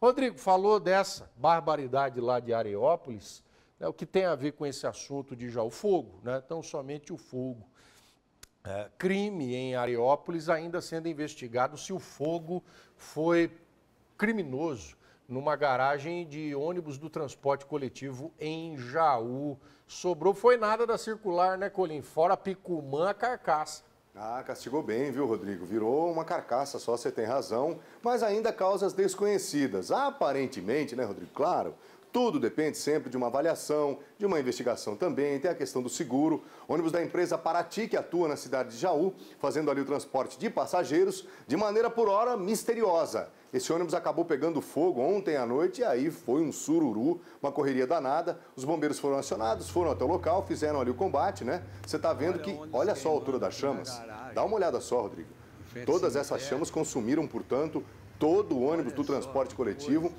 Rodrigo falou dessa barbaridade lá de Areópolis, né, o que tem a ver com esse assunto de já o fogo, né, Então somente o fogo. É, crime em Areópolis ainda sendo investigado se o fogo foi criminoso numa garagem de ônibus do transporte coletivo em Jaú. Sobrou, foi nada da circular, né, Colim? Fora Picumã, carcaça. Ah, castigou bem, viu, Rodrigo? Virou uma carcaça só, você tem razão, mas ainda causas desconhecidas. Aparentemente, né, Rodrigo? Claro, tudo depende sempre de uma avaliação, de uma investigação também, tem a questão do seguro. Ônibus da empresa Paraty, que atua na cidade de Jaú, fazendo ali o transporte de passageiros de maneira por hora misteriosa. Esse ônibus acabou pegando fogo ontem à noite e aí foi um sururu, uma correria danada. Os bombeiros foram acionados, foram até o local, fizeram ali o combate, né? Você está vendo que, olha só a altura das chamas. Dá uma olhada só, Rodrigo. Todas essas é. chamas consumiram, portanto, todo o ônibus do transporte coletivo,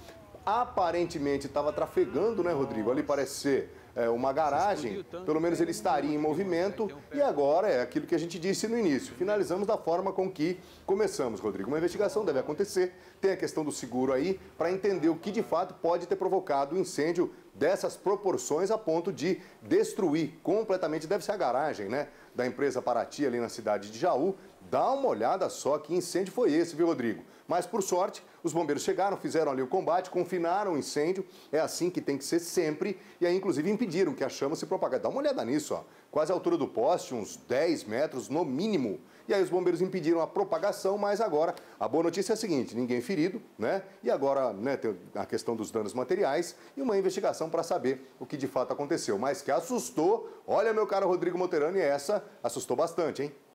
aparentemente estava trafegando, né, Rodrigo? Ali parece ser é, uma garagem, pelo menos ele estaria em movimento. E agora é aquilo que a gente disse no início. Finalizamos da forma com que começamos, Rodrigo. Uma investigação deve acontecer, tem a questão do seguro aí, para entender o que de fato pode ter provocado o incêndio dessas proporções a ponto de destruir completamente, deve ser a garagem, né, da empresa Paraty ali na cidade de Jaú. Dá uma olhada só que incêndio foi esse, viu, Rodrigo? Mas por sorte, os bombeiros chegaram, fizeram ali o combate, confinaram o incêndio. É assim que tem que ser sempre. E aí, inclusive, impediram que a chama se propagasse. Dá uma olhada nisso, ó. Quase a altura do poste, uns 10 metros no mínimo. E aí os bombeiros impediram a propagação, mas agora a boa notícia é a seguinte: ninguém ferido, né? E agora, né, tem a questão dos danos materiais e uma investigação investigação para saber o que de fato aconteceu. Mas que assustou, olha meu caro Rodrigo Monterani, essa assustou bastante, hein?